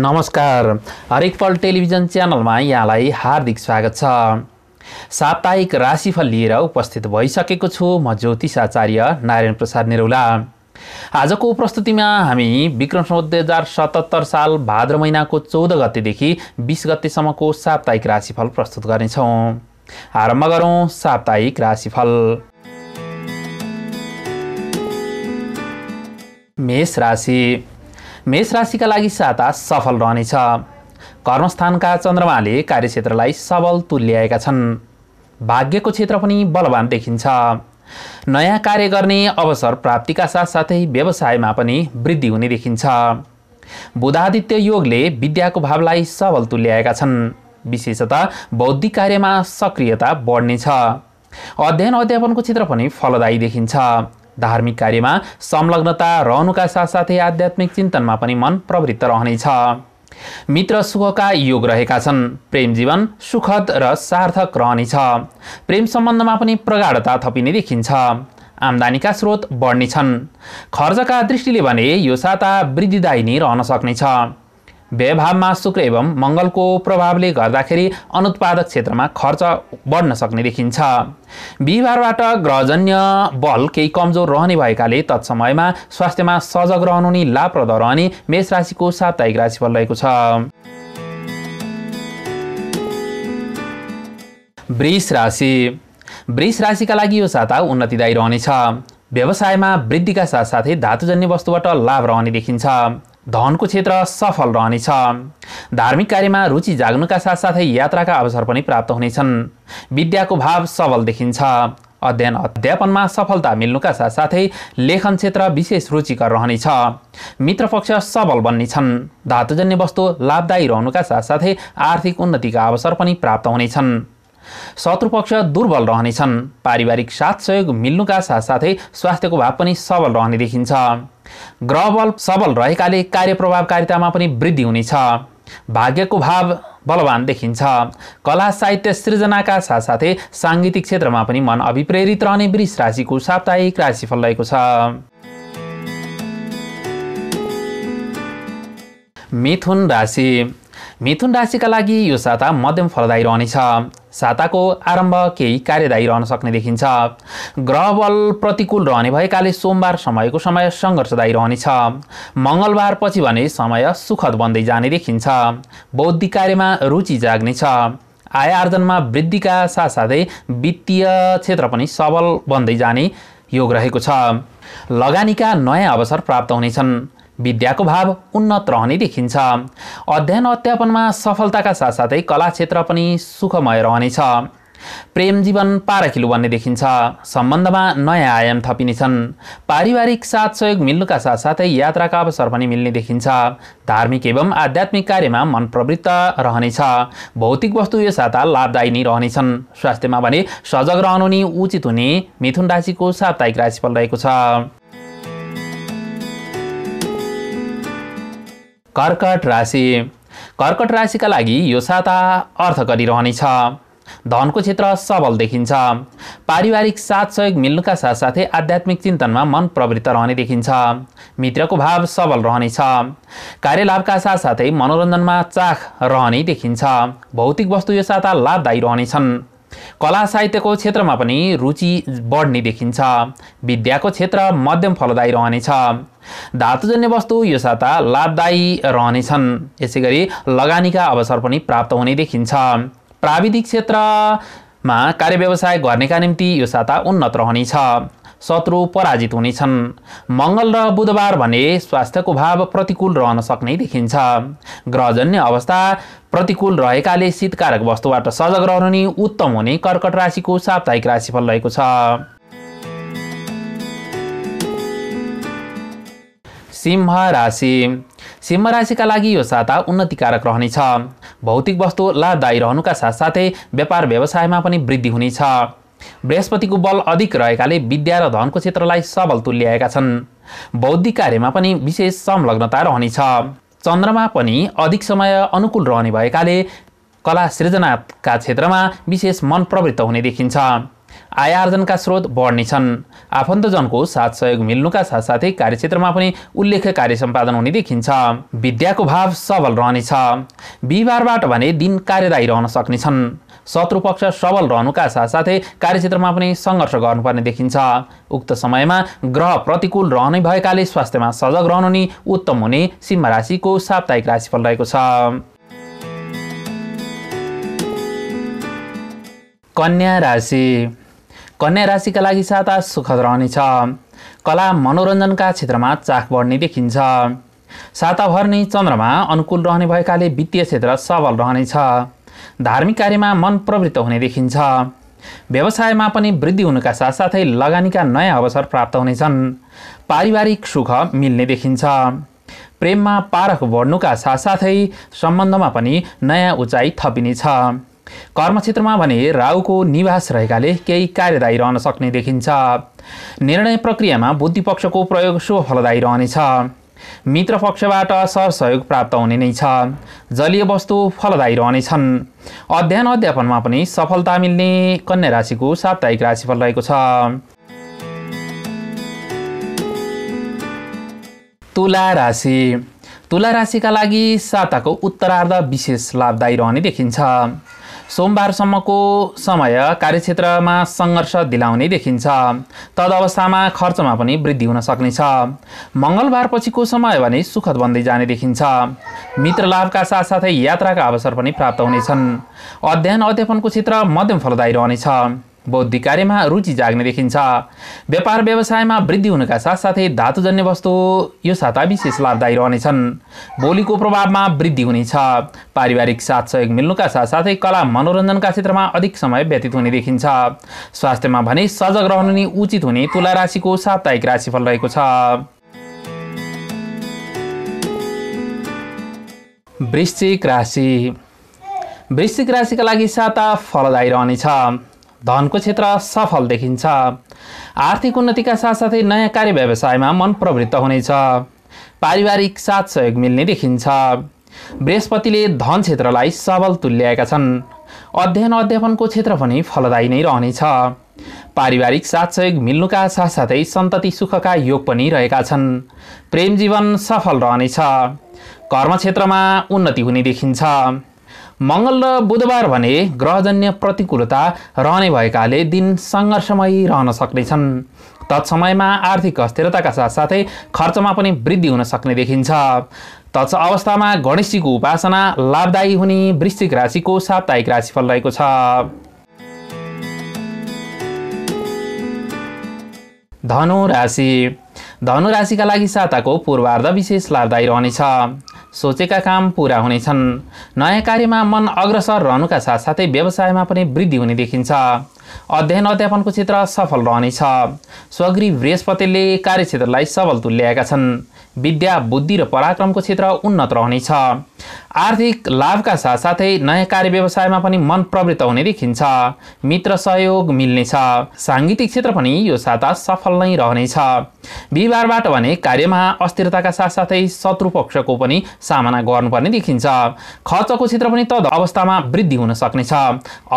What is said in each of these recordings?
नमस्कार हरेक पल टेलिभिजन च्यानलमा यहाँलाई हार्दिक स्वागत छ साप्ताहिक राशिफल लिएर उपस्थित भइसकेको छु म ज्योतिष आचार्य नारायण प्रसाद निरौला आजको प्रस्तुतिमा हामी विक्रम संवत दुई हजार सतहत्तर साल भाद्र महिनाको चौध गतेदेखि बिस गतेसम्मको साप्ताहिक राशिफल प्रस्तुत गर्नेछौँ आरम्भ गरौँ साप्ताहिक राशिफल मेष राशि मेष राशिका लागि साता सफल रहनेछ कर्मस्थानका चन्द्रमाले कार्यक्षेत्रलाई सबल तुल्याएका छन् भाग्यको क्षेत्र पनि बलवान देखिन्छ नयाँ कार्य गर्ने अवसर प्राप्तिका साथसाथै व्यवसायमा पनि वृद्धि हुने देखिन्छ बुधादित्य योगले विद्याको भावलाई सबल तुल्याएका छन् विशेषतः बौद्धिक कार्यमा सक्रियता बढ्नेछ अध्ययन अध्यापनको क्षेत्र पनि फलदायी देखिन्छ धार्मिक कार्यमा संलग्नता रहनुका साथसाथै आध्यात्मिक चिन्तनमा पनि मन प्रवृत्त रहनेछ मित्र सुखका योग रहेका छन् प्रेम जीवन सुखद र सार्थक रहनेछ प्रेम सम्बन्धमा पनि प्रगाढता थपिने देखिन्छ आम्दानीका स्रोत बढ्नेछन् खर्चका दृष्टिले भने यो साता वृद्धिदायिनी रहन सक्नेछ व्यवभावमा शुक्र एवं मङ्गलको प्रभावले गर्दाखेरि अनुत्पादक क्षेत्रमा खर्च बढ्न सक्ने देखिन्छ बिहिबारबाट ग्रहजन्य बल केही कमजोर रहने भएकाले तत्समयमा स्वास्थ्यमा सजग रहनु नै लाभप्रद रहने मेष राशिको साप्ताहिक राशिफल रहेको छ वृष राशि वृष राशिका लागि यो साता उन्नतिदायी रहनेछ व्यवसायमा वृद्धिका साथसाथै धातुजन्य वस्तुबाट लाभ रहने देखिन्छ धनको क्षेत्र सफल रहनेछ धार्मिक कार्यमा रुचि जाग्नुका साथसाथै यात्राका अवसर पनि प्राप्त हुनेछन् विद्याको भाव सबल देखिन्छ अध्ययन अध्यापनमा सफलता मिल्नुका साथसाथै लेखन क्षेत्र विशेष रुचिकर रहनेछ मित्रपक्ष सबल बन्नेछन् धातुजन्य वस्तु लाभदायी रहनुका साथसाथै आर्थिक उन्नतिका अवसर पनि प्राप्त हुनेछन् शत्रुपक्ष दुर्बल रहनेछन् पारिवारिक साथ सहयोग मिल्नुका साथसाथै स्वास्थ्यको भाव पनि सबल रहने देखिन्छ ग्रह बल सबल रहेकाले कार्य प्रभावकारितामा पनि वृद्धि हुनेछ भाग्यको भाव बलवान देखिन्छ कला साहित्य सृजनाका साथसाथै साङ्गीतिक क्षेत्रमा पनि मन अभिप्रेरित रहने वृष राशिको साप्ताहिक राशिफल रहेको छ मिथुन राशि मिथुन राशिका लागि यो साता मध्यम फलदायी रहनेछ साताको आरम्भ केही कार्यदायी रहन सक्ने देखिन्छ ग्रह बल प्रतिकूल रहने भएकाले सोमबार समयको समय सङ्घर्षदायी रहनेछ पछि भने समय सुखद बन्दै जाने देखिन्छ बौद्धिक कार्यमा रुचि जाग्नेछ आय आर्जनमा वृद्धिका साथसाथै वित्तीय क्षेत्र पनि सबल बन्दै जाने योग रहेको छ लगानीका नयाँ अवसर प्राप्त हुनेछन् विद्याको भाव उन्नत रहने देखिन्छ अध्ययन अध्यापनमा सफलताका साथसाथै कला क्षेत्र पनि सुखमय रहनेछ प्रेम जीवन पारखिलो बन्ने देखिन्छ सम्बन्धमा नयाँ आयाम थपिनेछन् पारिवारिक साथ सहयोग मिल्नुका साथसाथै यात्राका अवसर पनि मिल्ने देखिन्छ धार्मिक एवं आध्यात्मिक कार्यमा मन प्रवृत्त रहनेछ भौतिक वस्तु यो साता लाभदायी नै रहनेछन् स्वास्थ्यमा भने सजग रहनु नै उचित हुने मिथुन राशिको साप्ताहिक राशिफल रहेको छ कर्कट राशि कर्कट राशिका लागि यो साता अर्थ गरिरहनेछ धनको क्षेत्र सबल देखिन्छ पारिवारिक साथ सहयोग मिल्नुका साथसाथै आध्यात्मिक चिन्तनमा मन प्रवृत्त रहने देखिन्छ मित्रको भाव सबल रहनेछ कार्यलाभका साथसाथै मनोरञ्जनमा चाख रहने देखिन्छ भौतिक वस्तु यो साता लाभदायी रहनेछन् कला साहित्यको क्षेत्रमा पनि रुचि बढ्ने देखिन्छ विद्याको क्षेत्र मध्यम फलदायी रहनेछ धातुजन्य वस्तु यो साता लाभदायी रहनेछन् यसै गरी लगानीका अवसर पनि प्राप्त हुने देखिन्छ प्राविधिक क्षेत्रमा कार्य व्यवसाय गर्नेका निम्ति यो साता उन्नत रहनेछ शत्रु पराजित हुनेछन् मङ्गल र बुधबार भने स्वास्थ्यको भाव प्रतिकूल रहन सक्ने देखिन्छ ग्रहजन्य अवस्था प्रतिकूल रहेकाले शीतकारक वस्तुबाट सजग रहनु नै उत्तम हुने कर्कट राशिको साप्ताहिक राशिफल रहेको छ सिंह राशि सिंह राशिका लागि यो साता उन्नतिकारक रहनेछ भौतिक वस्तु लाभदायी रहनुका साथसाथै व्यापार व्यवसायमा पनि वृद्धि हुनेछ बृहस्पतिको बल अधिक रहेकाले विद्या र धनको क्षेत्रलाई सबल तुल्याएका छन् बौद्धिक कार्यमा पनि विशेष संलग्नता रहनेछ चन्द्रमा पनि अधिक समय अनुकूल रहने भएकाले कला सृजनाका क्षेत्रमा विशेष मन प्रवृत्त हुने देखिन्छ आय आर्जनका स्रोत बढ्नेछन् आफन्तजनको साथ सहयोग मिल्नुका साथसाथै कार्यक्षेत्रमा पनि उल्लेख्य कार्य सम्पादन हुने देखिन्छ विद्याको भाव सबल रहनेछ बिहिबारबाट भने दिन कार्यदायी रहन सक्नेछन् शत्रुपक्ष सबल रहनुका साथसाथै कार्यक्षेत्रमा पनि सङ्घर्ष गर्नुपर्ने देखिन्छ उक्त समयमा ग्रह प्रतिकूल रहने भएकाले स्वास्थ्यमा सजग रहनु नै उत्तम हुने सिंह राशिको साप्ताहिक राशिफल रहेको छ कन्या राशि कन्या राशिका लागि साता सुखद रहनेछ कला मनोरञ्जनका क्षेत्रमा चाख बढ्ने देखिन्छ साताभर नै चन्द्रमा अनुकूल रहने भएकाले वित्तीय क्षेत्र सबल रहनेछ धार्मिक कार्यमा मन प्रवृत्त हुने देखिन्छ व्यवसायमा पनि वृद्धि हुनुका साथसाथै लगानीका नयाँ अवसर प्राप्त हुनेछन् पारिवारिक सुख मिल्ने देखिन्छ प्रेममा पारख बढ्नुका साथसाथै सम्बन्धमा पनि नयाँ उचाइ थपिनेछ कर्मक्षेत्रमा भने राहुको निवास रहेकाले केही कार्यदायी रहन सक्ने देखिन्छ निर्णय प्रक्रियामा बुद्धिपक्षको प्रयोग सो फलदायी रहनेछ मित्र पक्षबाट सरसहयोग प्राप्त हुने नै छ जलीय वस्तु फलदायी रहनेछन् अध्ययन अध्यापनमा पनि सफलता मिल्ने कन्या राशिको साप्ताहिक राशिफल रहेको छ तुला राशि तुला राशिका लागि साताको उत्तरार्ध विशेष लाभदायी रहने देखिन्छ सोमबारसम्मको समय कार्यक्षेत्रमा सङ्घर्ष दिलाउने देखिन्छ अवस्थामा खर्चमा पनि वृद्धि हुन सक्नेछ मङ्गलबारपछिको समय भने सुखद बन्दै जाने देखिन्छ मित्र लाभका साथसाथै यात्राका अवसर पनि प्राप्त हुनेछन् अध्ययन अध्यापनको क्षेत्र मध्यम फलदायी रहनेछ बौद्धिक कार्यमा रुचि जाग्ने देखिन्छ व्यापार व्यवसायमा वृद्धि हुनका साथसाथै धातुजन्य वस्तु यो साता विशेष लाभदायी रहनेछन् भोलिको प्रभावमा वृद्धि हुनेछ पारिवारिक साथ सहयोग मिल्नुका साथसाथै कला मनोरञ्जनका क्षेत्रमा अधिक समय व्यतीत हुने देखिन्छ स्वास्थ्यमा भने सजग रहनु नै उचित हुने तुला राशिको साप्ताहिक राशिफल रहेको छ वृश्चिक राशि वृश्चिक राशिका लागि साता फलदायी रहनेछ धनको क्षेत्र सफल देखिन्छ आर्थिक उन्नतिका साथसाथै नयाँ कार्य व्यवसायमा मन प्रवृत्त हुनेछ पारिवारिक साथ सहयोग मिल्ने देखिन्छ बृहस्पतिले धन क्षेत्रलाई सबल तुल्याएका छन् अध्ययन अध्यापनको क्षेत्र पनि फलदायी नै रहनेछ पारिवारिक साथ सहयोग मिल्नुका साथसाथै सन्तति सुखका योग पनि रहेका छन् प्रेम जीवन सफल रहनेछ कर्म क्षेत्रमा उन्नति हुने देखिन्छ मङ्गल र बुधबार भने ग्रहजन्य प्रतिकूलता रहने भएकाले दिन सङ्घर्षमय रहन सक्नेछन् तत्समयमा आर्थिक अस्थिरताका साथसाथै खर्चमा पनि वृद्धि हुन सक्ने देखिन्छ तत् अवस्थामा गणेशजीको उपासना लाभदायी हुने वृश्चिक राशिको साप्ताहिक राशिफल रहेको छ धनु राशि धनु राशिका लागि साताको पूर्वार्ध विशेष लाभदायी रहनेछ सोचेका काम पुरा हुनेछन् नयाँ कार्यमा मन अग्रसर रहनुका साथसाथै व्यवसायमा पनि वृद्धि हुने देखिन्छ अध्ययन अध्यापनको क्षेत्र सफल रहनेछ स्वग्री बृहस्पतिले कार्यक्षेत्रलाई सबल तुल्याएका छन् विद्या बुद्धि र पराक्रमको क्षेत्र उन्नत रहनेछ आर्थिक लाभका साथसाथै नयाँ कार्य व्यवसायमा पनि मन प्रवृत्त हुने देखिन्छ मित्र सहयोग मिल्नेछ साङ्गीतिक क्षेत्र पनि यो साता सफल नै रहनेछ बिहिबारबाट भने कार्यमा अस्थिरताका साथसाथै शत्रु पक्षको पनि सामना गर्नुपर्ने देखिन्छ खर्चको क्षेत्र पनि तद अवस्थामा वृद्धि हुन सक्नेछ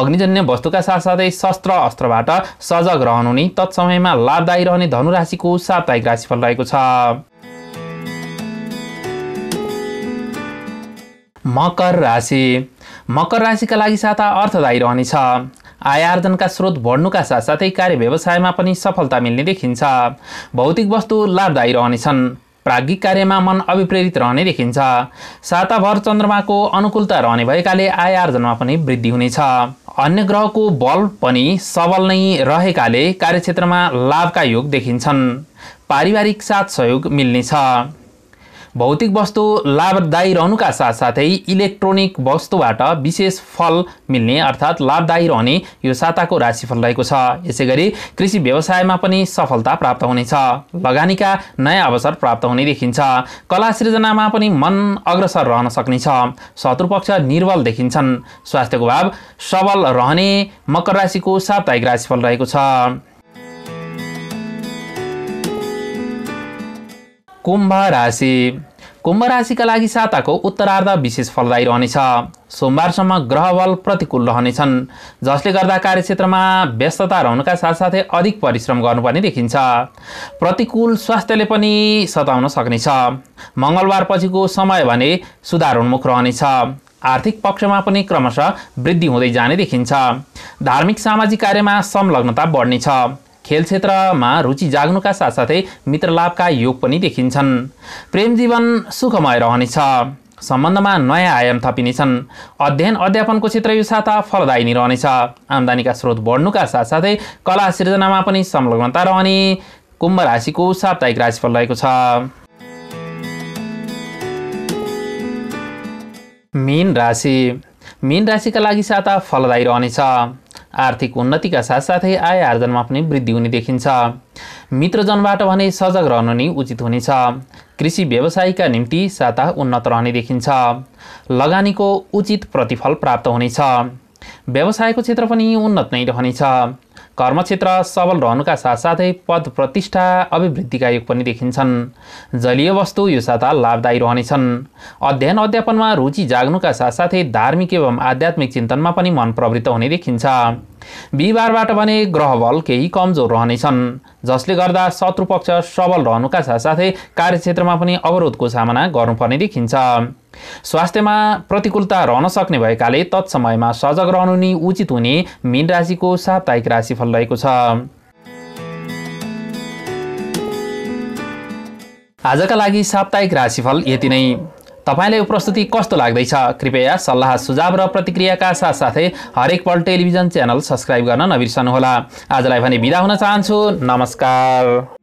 अग्निजन्य वस्तुका साथसाथै शस्त्र अस्त्रबाट सजग रहनु नै तत्समयमा लाभदायी रहने धनुराशिको साप्ताहिक राशिफल रहेको छ मकर राशि मकर राशिका लागि साता अर्थदायी रहनेछ आय आर्जनका स्रोत बढ्नुका साथसाथै कार्य व्यवसायमा पनि सफलता मिल्ने देखिन्छ भौतिक वस्तु लाभदायी रहनेछन् प्राज्ञिक कार्यमा मन अभिप्रेरित रहने देखिन्छ साताभर चन्द्रमाको अनुकूलता रहने भएकाले आय आर्जनमा पनि वृद्धि हुनेछ अन्य ग्रहको बल पनि सबल नै रहेकाले कार्यक्षेत्रमा लाभका योग देखिन्छन् पारिवारिक साथ सहयोग मिल्नेछ भौतिक वस्तु लाभदायी रहनुका साथसाथै इलेक्ट्रोनिक वस्तुबाट विशेष फल मिल्ने अर्थात् लाभदायी रहने यो साताको राशिफल रहेको छ यसै गरी कृषि व्यवसायमा पनि सफलता प्राप्त हुनेछ लगानीका नयाँ अवसर प्राप्त हुने देखिन्छ कला सृजनामा पनि मन अग्रसर रहन सक्नेछ शत्रुपक्ष निर्बल देखिन्छन् स्वास्थ्यको भाव सबल रहने मकर राशिको साप्ताहिक राशिफल रहेको छ कुम्भ राशि कुम्भ राशिका लागि साताको उत्तरार्ध विशेष फलदायी रहनेछ सोमबारसम्म ग्रह बल प्रतिकूल रहनेछन् जसले गर्दा कार्यक्षेत्रमा व्यस्तता रहनुका साथसाथै अधिक परिश्रम गर्नुपर्ने देखिन्छ प्रतिकूल स्वास्थ्यले पनि सताउन सक्नेछ मङ्गलबार पछिको समय भने सुधारोन्मुख रहनेछ आर्थिक पक्षमा पनि क्रमशः वृद्धि हुँदै जाने देखिन्छ धार्मिक सामाजिक कार्यमा संलग्नता बढ्नेछ खेल क्षेत्रमा रुचि जाग्नुका साथसाथै मित्रलाभका योग पनि देखिन्छन् प्रेम जीवन सुखमय रहनेछ सम्बन्धमा नयाँ आयाम थपिनेछन् अध्ययन अध्यापनको क्षेत्र यो साता फलदायी नै रहनेछ आम्दानीका स्रोत बढ्नुका साथसाथै कला सिर्जनामा पनि संलग्नता रहने कुम्भ राशिको साप्ताहिक राशिफल रहेको छ मीन राशि मीन राशिका लागि साता फलदायी रहनेछ आर्थिक उन्नतिका साथसाथै आय आर्जनमा पनि वृद्धि हुने देखिन्छ मित्रजनबाट भने सजग रहनु नै उचित हुनेछ कृषि व्यवसायका निम्ति साता उन्नत रहने देखिन्छ लगानीको उचित प्रतिफल प्राप्त हुनेछ व्यवसायको क्षेत्र पनि उन्नत नै रहनेछ कर्मक्षेत्र सबल रहनुका साथसाथै पद प्रतिष्ठा अभिवृद्धिका योग पनि देखिन्छन् जलीय वस्तु यो साता लाभदायी रहनेछन् अध्ययन अध्यापनमा रुचि जाग्नुका साथसाथै धार्मिक एवं आध्यात्मिक चिन्तनमा पनि मन प्रवृत्त हुने देखिन्छ बिहिबारबाट भने ग्रहबल केही कमजोर रहनेछन् जसले गर्दा शत्रुपक्ष सबल रहनुका साथसाथै कार्यक्षेत्रमा पनि अवरोधको सामना गर्नुपर्ने देखिन्छ स्वास्थ्यमा प्रतिकूलता रहन सक्ने भएकाले तत्समयमा सजग रहनु नै उचित हुने मीन राशिको साप्ताहिक राशिफल रहेको छ आजका लागि साप्ताहिक राशिफल यति नै तपाईँलाई यो प्रस्तुति कस्तो लाग्दैछ कृपया सल्लाह सुझाव र प्रतिक्रियाका साथसाथै हरेक पल टेलिभिजन च्यानल सब्सक्राइब गर्न नबिर्सनुहोला आजलाई भने बिदा हुन चाहन्छु नमस्कार